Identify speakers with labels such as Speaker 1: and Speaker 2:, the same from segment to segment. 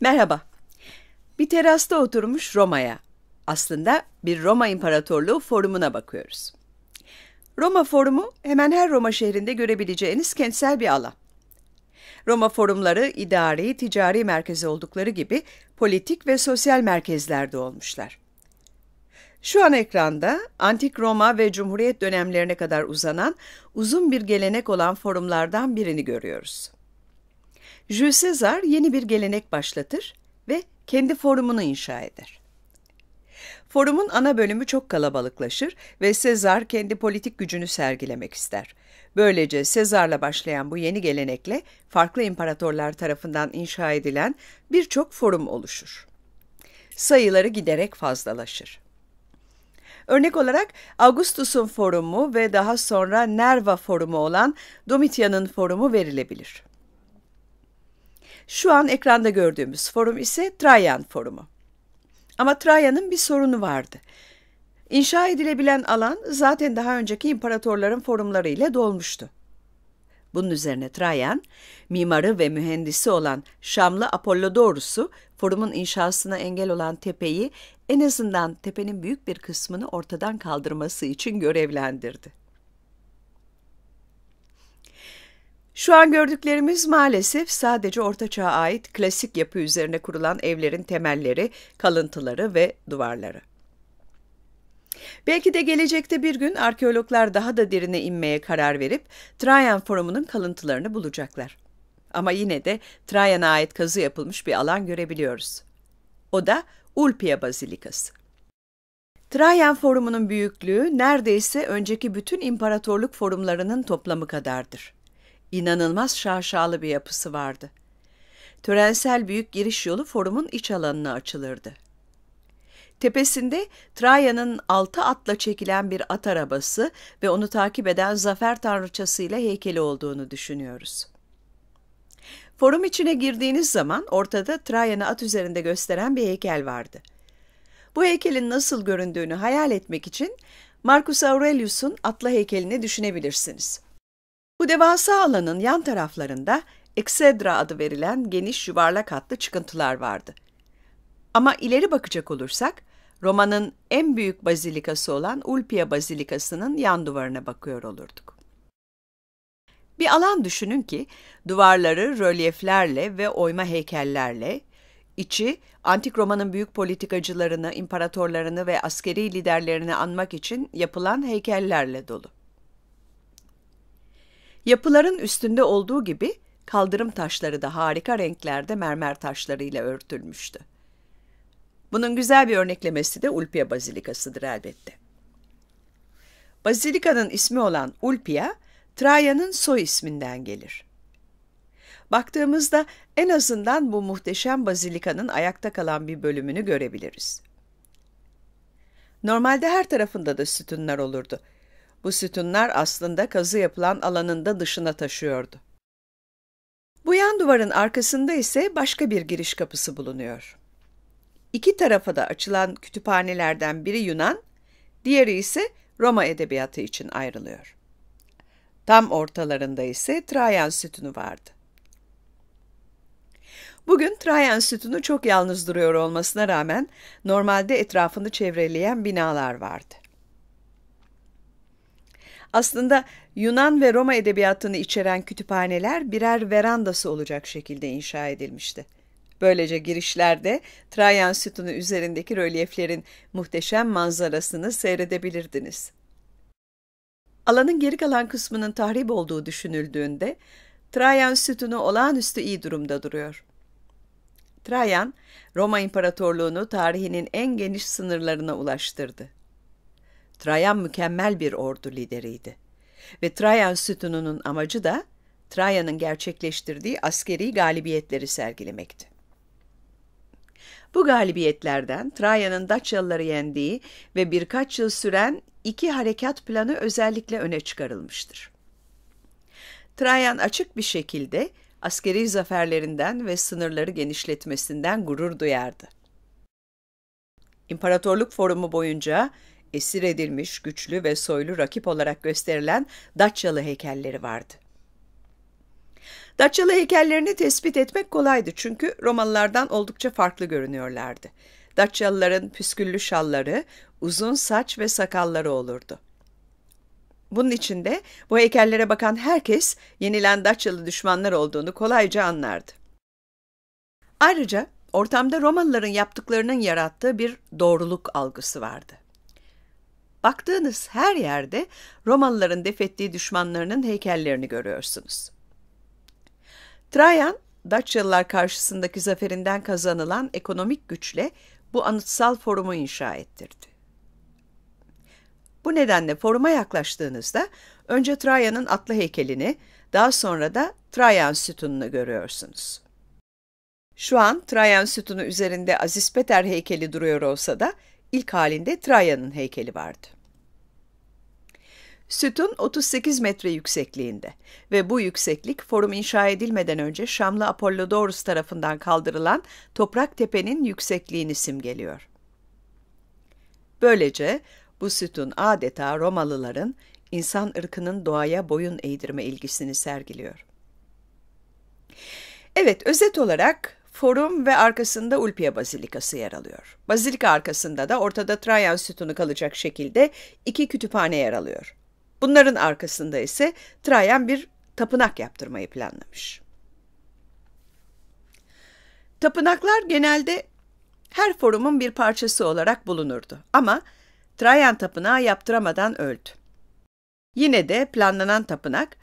Speaker 1: Merhaba. Bir terasta oturmuş Roma'ya. Aslında bir Roma İmparatorluğu forumuna bakıyoruz. Roma forumu hemen her Roma şehrinde görebileceğiniz kentsel bir alan. Roma forumları idari, ticari merkezi oldukları gibi politik ve sosyal merkezlerde olmuşlar. Şu an ekranda antik Roma ve Cumhuriyet dönemlerine kadar uzanan uzun bir gelenek olan forumlardan birini görüyoruz. Jules Caesar yeni bir gelenek başlatır ve kendi forumunu inşa eder. Forumun ana bölümü çok kalabalıklaşır ve Sezar kendi politik gücünü sergilemek ister. Böylece Sezar'la başlayan bu yeni gelenekle farklı imparatorlar tarafından inşa edilen birçok forum oluşur. Sayıları giderek fazlalaşır. Örnek olarak Augustus'un forumu ve daha sonra Nerva forumu olan Domitian'ın forumu verilebilir. Şu an ekranda gördüğümüz forum ise Trajan forumu. Ama Trajan'ın bir sorunu vardı. İnşa edilebilen alan zaten daha önceki imparatorların forumları ile dolmuştu. Bunun üzerine Trajan, mimarı ve mühendisi olan Şamlı Apollodorus'u forumun inşasına engel olan tepeyi en azından tepenin büyük bir kısmını ortadan kaldırması için görevlendirdi. Şu an gördüklerimiz maalesef sadece Orta Çağ'a ait klasik yapı üzerine kurulan evlerin temelleri, kalıntıları ve duvarları. Belki de gelecekte bir gün arkeologlar daha da derine inmeye karar verip Trajan Forumu'nun kalıntılarını bulacaklar. Ama yine de Trajan'a ait kazı yapılmış bir alan görebiliyoruz. O da Ulpia Bazilikası. Trajan Forumu'nun büyüklüğü neredeyse önceki bütün imparatorluk forumlarının toplamı kadardır inanılmaz şaşalı bir yapısı vardı. Törensel büyük giriş yolu forumun iç alanına açılırdı. Tepesinde Traja'nın altı atla çekilen bir at arabası ve onu takip eden zafer tanrıçası ile heykeli olduğunu düşünüyoruz. Forum içine girdiğiniz zaman ortada Trajan'ı at üzerinde gösteren bir heykel vardı. Bu heykelin nasıl göründüğünü hayal etmek için Marcus Aurelius'un atlı heykelini düşünebilirsiniz. Bu devasa alanın yan taraflarında eksedra adı verilen geniş yuvarlak hatlı çıkıntılar vardı. Ama ileri bakacak olursak, romanın en büyük bazilikası olan Ulpia Bazilikası'nın yan duvarına bakıyor olurduk. Bir alan düşünün ki duvarları rölyeflerle ve oyma heykellerle, içi antik Roma'nın büyük politikacılarını, imparatorlarını ve askeri liderlerini anmak için yapılan heykellerle dolu. Yapıların üstünde olduğu gibi kaldırım taşları da harika renklerde mermer taşlarıyla örtülmüştü. Bunun güzel bir örneklemesi de Ulpia Bazilikası'dır elbette. Bazilikanın ismi olan Ulpia, Traja'nın soy isminden gelir. Baktığımızda en azından bu muhteşem bazilikanın ayakta kalan bir bölümünü görebiliriz. Normalde her tarafında da sütunlar olurdu. Bu sütunlar aslında kazı yapılan alanın da dışına taşıyordu. Bu yan duvarın arkasında ise başka bir giriş kapısı bulunuyor. İki tarafa da açılan kütüphanelerden biri Yunan, diğeri ise Roma edebiyatı için ayrılıyor. Tam ortalarında ise Trajan sütunu vardı. Bugün Trajan sütunu çok yalnız duruyor olmasına rağmen normalde etrafını çevreleyen binalar vardı. Aslında Yunan ve Roma edebiyatını içeren kütüphaneler birer verandası olacak şekilde inşa edilmişti. Böylece girişlerde Trajan sütunu üzerindeki rölyeflerin muhteşem manzarasını seyredebilirdiniz. Alanın geri kalan kısmının tahrip olduğu düşünüldüğünde Trajan sütunu olağanüstü iyi durumda duruyor. Trajan, Roma İmparatorluğunu tarihinin en geniş sınırlarına ulaştırdı. Trajan mükemmel bir ordu lideriydi. Ve Trajan sütununun amacı da Trajan'ın gerçekleştirdiği askeri galibiyetleri sergilemekti. Bu galibiyetlerden Trajan'ın Daçyalıları yendiği ve birkaç yıl süren iki harekat planı özellikle öne çıkarılmıştır. Trajan açık bir şekilde askeri zaferlerinden ve sınırları genişletmesinden gurur duyardı. İmparatorluk Forumu boyunca esir edilmiş güçlü ve soylu rakip olarak gösterilen Datçalı heykelleri vardı. Datçalı heykellerini tespit etmek kolaydı çünkü Romalılardan oldukça farklı görünüyorlardı. Datçalıların püsküllü şalları, uzun saç ve sakalları olurdu. Bunun içinde bu heykellere bakan herkes yenilen Datçalı düşmanlar olduğunu kolayca anlardı. Ayrıca ortamda Romalıların yaptıklarının yarattığı bir doğruluk algısı vardı. Baktığınız her yerde Romalıların defettiği düşmanlarının heykellerini görüyorsunuz. Trajan, Daçyalılar karşısındaki zaferinden kazanılan ekonomik güçle bu anıtsal forumu inşa ettirdi. Bu nedenle foruma yaklaştığınızda önce Trajan'ın atlı heykelini, daha sonra da Trajan sütununu görüyorsunuz. Şu an Trajan sütunu üzerinde Aziz Peter heykeli duruyor olsa da ilk halinde Trajan'ın heykeli vardı. Sütun 38 metre yüksekliğinde ve bu yükseklik forum inşa edilmeden önce Şamlı Apollodorus tarafından kaldırılan Toprak Tepe'nin yüksekliğini simgeliyor. Böylece bu sütun adeta Romalıların insan ırkının doğaya boyun eğdirme ilgisini sergiliyor. Evet, özet olarak forum ve arkasında Ulpia Bazilikası yer alıyor. Bazilika arkasında da ortada Trajan sütunu kalacak şekilde iki kütüphane yer alıyor. Bunların arkasında ise Trajan bir tapınak yaptırmayı planlamış. Tapınaklar genelde her forumun bir parçası olarak bulunurdu ama Trajan tapınağı yaptıramadan öldü. Yine de planlanan tapınak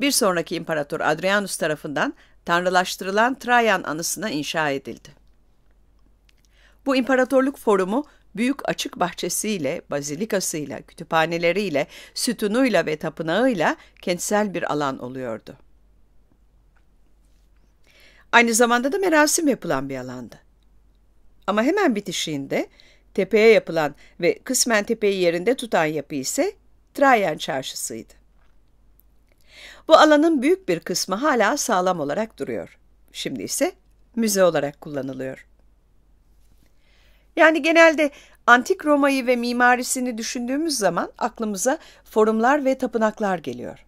Speaker 1: bir sonraki imparator Adrianus tarafından tanrılaştırılan Trajan anısına inşa edildi. Bu imparatorluk forumu büyük açık bahçesiyle, bazilikasıyla, kütüphaneleriyle, sütunuyla ve tapınağıyla kentsel bir alan oluyordu. Aynı zamanda da merasim yapılan bir alandı. Ama hemen bitişiğinde tepeye yapılan ve kısmen tepeyi yerinde tutan yapı ise Trajan çarşısıydı. Bu alanın büyük bir kısmı hala sağlam olarak duruyor. Şimdi ise müze olarak kullanılıyor. Yani genelde antik Roma'yı ve mimarisini düşündüğümüz zaman aklımıza forumlar ve tapınaklar geliyor.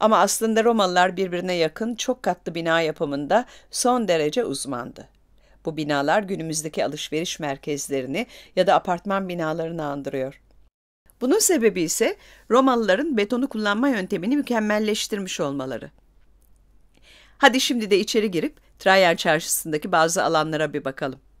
Speaker 1: Ama aslında Romalılar birbirine yakın çok katlı bina yapımında son derece uzmandı. Bu binalar günümüzdeki alışveriş merkezlerini ya da apartman binalarını andırıyor. Bunun sebebi ise Romalıların betonu kullanma yöntemini mükemmelleştirmiş olmaları. Hadi şimdi de içeri girip Trajan çarşısındaki bazı alanlara bir bakalım.